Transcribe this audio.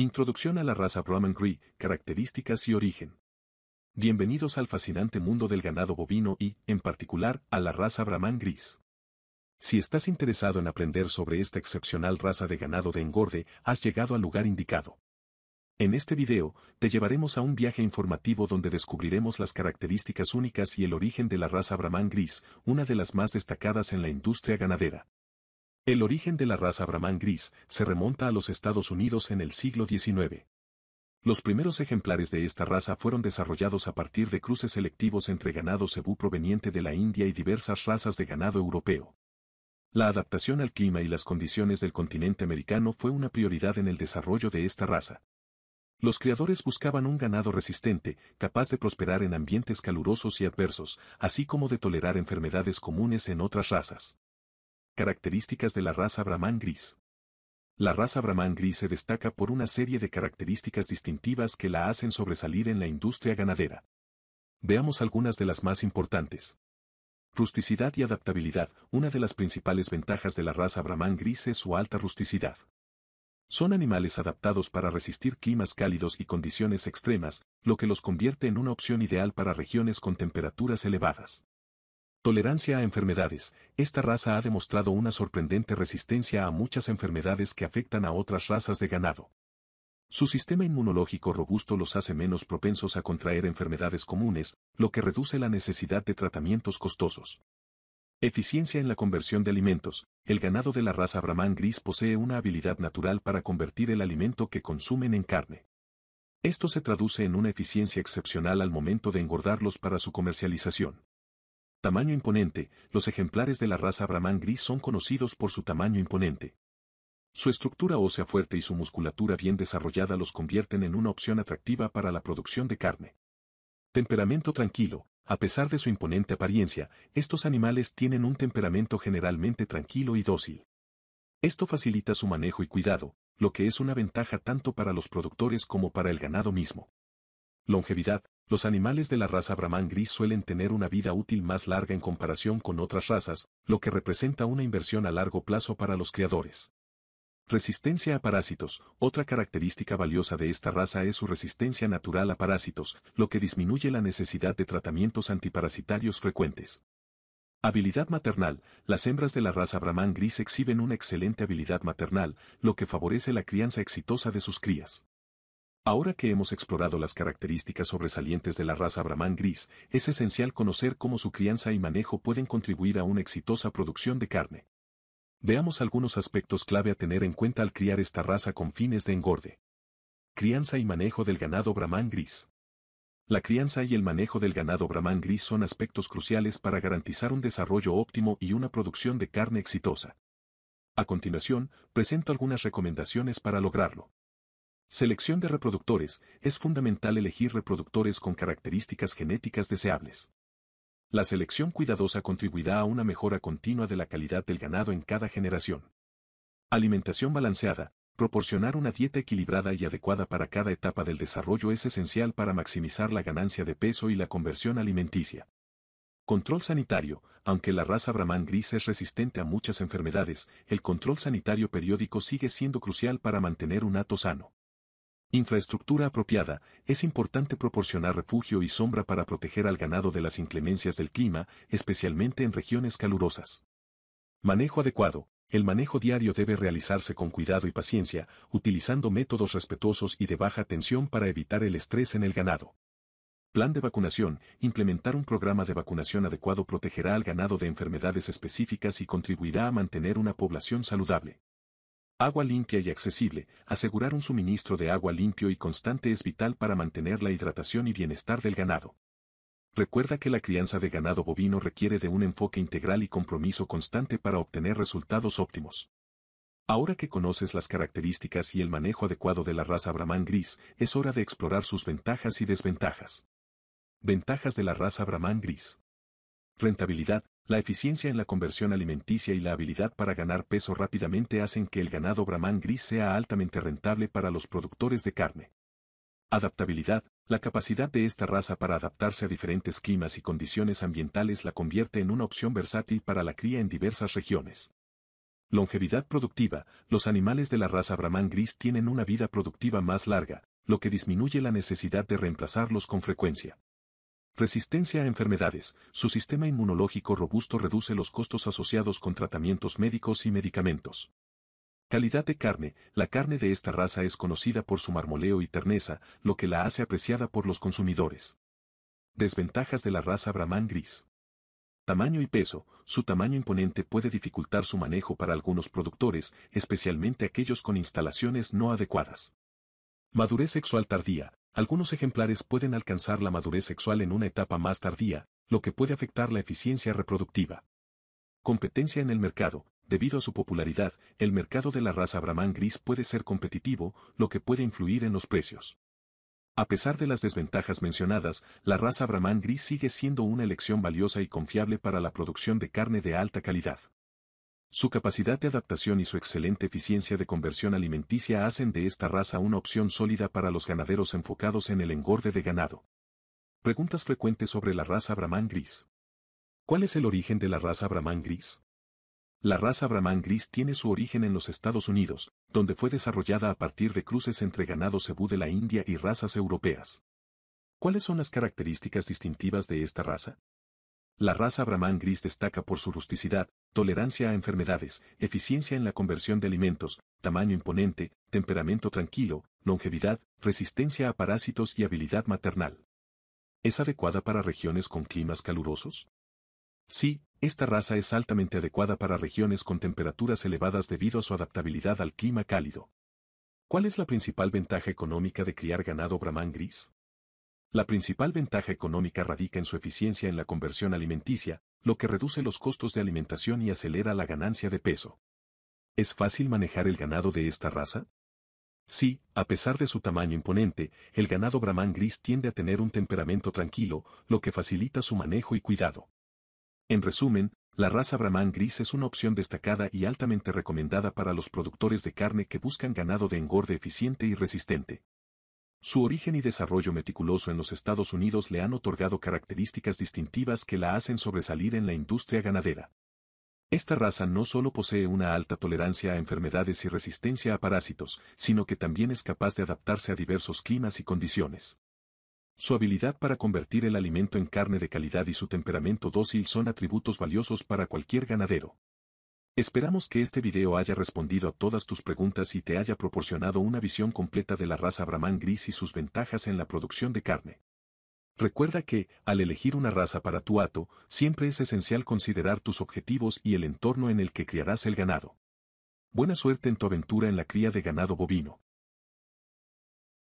Introducción a la raza Brahman Gris, características y origen. Bienvenidos al fascinante mundo del ganado bovino y, en particular, a la raza Brahman gris. Si estás interesado en aprender sobre esta excepcional raza de ganado de engorde, has llegado al lugar indicado. En este video, te llevaremos a un viaje informativo donde descubriremos las características únicas y el origen de la raza Brahman gris, una de las más destacadas en la industria ganadera. El origen de la raza brahman gris se remonta a los Estados Unidos en el siglo XIX. Los primeros ejemplares de esta raza fueron desarrollados a partir de cruces selectivos entre ganado cebú proveniente de la India y diversas razas de ganado europeo. La adaptación al clima y las condiciones del continente americano fue una prioridad en el desarrollo de esta raza. Los criadores buscaban un ganado resistente, capaz de prosperar en ambientes calurosos y adversos, así como de tolerar enfermedades comunes en otras razas. Características de la raza Brahman gris. La raza Brahman gris se destaca por una serie de características distintivas que la hacen sobresalir en la industria ganadera. Veamos algunas de las más importantes. Rusticidad y adaptabilidad. Una de las principales ventajas de la raza Brahman gris es su alta rusticidad. Son animales adaptados para resistir climas cálidos y condiciones extremas, lo que los convierte en una opción ideal para regiones con temperaturas elevadas. Tolerancia a enfermedades. Esta raza ha demostrado una sorprendente resistencia a muchas enfermedades que afectan a otras razas de ganado. Su sistema inmunológico robusto los hace menos propensos a contraer enfermedades comunes, lo que reduce la necesidad de tratamientos costosos. Eficiencia en la conversión de alimentos. El ganado de la raza Brahman gris posee una habilidad natural para convertir el alimento que consumen en carne. Esto se traduce en una eficiencia excepcional al momento de engordarlos para su comercialización. Tamaño imponente, los ejemplares de la raza brahman gris son conocidos por su tamaño imponente. Su estructura ósea fuerte y su musculatura bien desarrollada los convierten en una opción atractiva para la producción de carne. Temperamento tranquilo, a pesar de su imponente apariencia, estos animales tienen un temperamento generalmente tranquilo y dócil. Esto facilita su manejo y cuidado, lo que es una ventaja tanto para los productores como para el ganado mismo. Longevidad, los animales de la raza Brahman gris suelen tener una vida útil más larga en comparación con otras razas, lo que representa una inversión a largo plazo para los criadores. Resistencia a parásitos. Otra característica valiosa de esta raza es su resistencia natural a parásitos, lo que disminuye la necesidad de tratamientos antiparasitarios frecuentes. Habilidad maternal. Las hembras de la raza Brahman gris exhiben una excelente habilidad maternal, lo que favorece la crianza exitosa de sus crías. Ahora que hemos explorado las características sobresalientes de la raza Brahman gris, es esencial conocer cómo su crianza y manejo pueden contribuir a una exitosa producción de carne. Veamos algunos aspectos clave a tener en cuenta al criar esta raza con fines de engorde. Crianza y manejo del ganado Brahman gris. La crianza y el manejo del ganado Brahman gris son aspectos cruciales para garantizar un desarrollo óptimo y una producción de carne exitosa. A continuación, presento algunas recomendaciones para lograrlo. Selección de reproductores. Es fundamental elegir reproductores con características genéticas deseables. La selección cuidadosa contribuirá a una mejora continua de la calidad del ganado en cada generación. Alimentación balanceada. Proporcionar una dieta equilibrada y adecuada para cada etapa del desarrollo es esencial para maximizar la ganancia de peso y la conversión alimenticia. Control sanitario. Aunque la raza Brahman gris es resistente a muchas enfermedades, el control sanitario periódico sigue siendo crucial para mantener un hato sano. Infraestructura apropiada, es importante proporcionar refugio y sombra para proteger al ganado de las inclemencias del clima, especialmente en regiones calurosas. Manejo adecuado, el manejo diario debe realizarse con cuidado y paciencia, utilizando métodos respetuosos y de baja tensión para evitar el estrés en el ganado. Plan de vacunación. Implementar un programa de vacunación adecuado protegerá al ganado de enfermedades específicas y contribuirá a mantener una población saludable. Agua limpia y accesible. Asegurar un suministro de agua limpio y constante es vital para mantener la hidratación y bienestar del ganado. Recuerda que la crianza de ganado bovino requiere de un enfoque integral y compromiso constante para obtener resultados óptimos. Ahora que conoces las características y el manejo adecuado de la raza Brahman gris, es hora de explorar sus ventajas y desventajas. Ventajas de la raza Brahman gris. Rentabilidad. La eficiencia en la conversión alimenticia y la habilidad para ganar peso rápidamente hacen que el ganado brahman gris sea altamente rentable para los productores de carne. Adaptabilidad, la capacidad de esta raza para adaptarse a diferentes climas y condiciones ambientales la convierte en una opción versátil para la cría en diversas regiones. Longevidad productiva, los animales de la raza brahman gris tienen una vida productiva más larga, lo que disminuye la necesidad de reemplazarlos con frecuencia. Resistencia a enfermedades. Su sistema inmunológico robusto reduce los costos asociados con tratamientos médicos y medicamentos. Calidad de carne. La carne de esta raza es conocida por su marmoleo y terneza, lo que la hace apreciada por los consumidores. Desventajas de la raza Brahman gris. Tamaño y peso. Su tamaño imponente puede dificultar su manejo para algunos productores, especialmente aquellos con instalaciones no adecuadas. Madurez sexual tardía. Algunos ejemplares pueden alcanzar la madurez sexual en una etapa más tardía, lo que puede afectar la eficiencia reproductiva. Competencia en el mercado. Debido a su popularidad, el mercado de la raza Brahman gris puede ser competitivo, lo que puede influir en los precios. A pesar de las desventajas mencionadas, la raza Brahman gris sigue siendo una elección valiosa y confiable para la producción de carne de alta calidad. Su capacidad de adaptación y su excelente eficiencia de conversión alimenticia hacen de esta raza una opción sólida para los ganaderos enfocados en el engorde de ganado. Preguntas frecuentes sobre la raza Brahman gris. ¿Cuál es el origen de la raza Brahman gris? La raza Brahman gris tiene su origen en los Estados Unidos, donde fue desarrollada a partir de cruces entre ganado cebú de la India y razas europeas. ¿Cuáles son las características distintivas de esta raza? La raza Brahman gris destaca por su rusticidad, tolerancia a enfermedades, eficiencia en la conversión de alimentos, tamaño imponente, temperamento tranquilo, longevidad, resistencia a parásitos y habilidad maternal. ¿Es adecuada para regiones con climas calurosos? Sí, esta raza es altamente adecuada para regiones con temperaturas elevadas debido a su adaptabilidad al clima cálido. ¿Cuál es la principal ventaja económica de criar ganado brahman gris? La principal ventaja económica radica en su eficiencia en la conversión alimenticia, lo que reduce los costos de alimentación y acelera la ganancia de peso. ¿Es fácil manejar el ganado de esta raza? Sí, a pesar de su tamaño imponente, el ganado brahman gris tiende a tener un temperamento tranquilo, lo que facilita su manejo y cuidado. En resumen, la raza brahman gris es una opción destacada y altamente recomendada para los productores de carne que buscan ganado de engorde eficiente y resistente. Su origen y desarrollo meticuloso en los Estados Unidos le han otorgado características distintivas que la hacen sobresalir en la industria ganadera. Esta raza no solo posee una alta tolerancia a enfermedades y resistencia a parásitos, sino que también es capaz de adaptarse a diversos climas y condiciones. Su habilidad para convertir el alimento en carne de calidad y su temperamento dócil son atributos valiosos para cualquier ganadero. Esperamos que este video haya respondido a todas tus preguntas y te haya proporcionado una visión completa de la raza Brahman gris y sus ventajas en la producción de carne. Recuerda que, al elegir una raza para tu hato, siempre es esencial considerar tus objetivos y el entorno en el que criarás el ganado. Buena suerte en tu aventura en la cría de ganado bovino.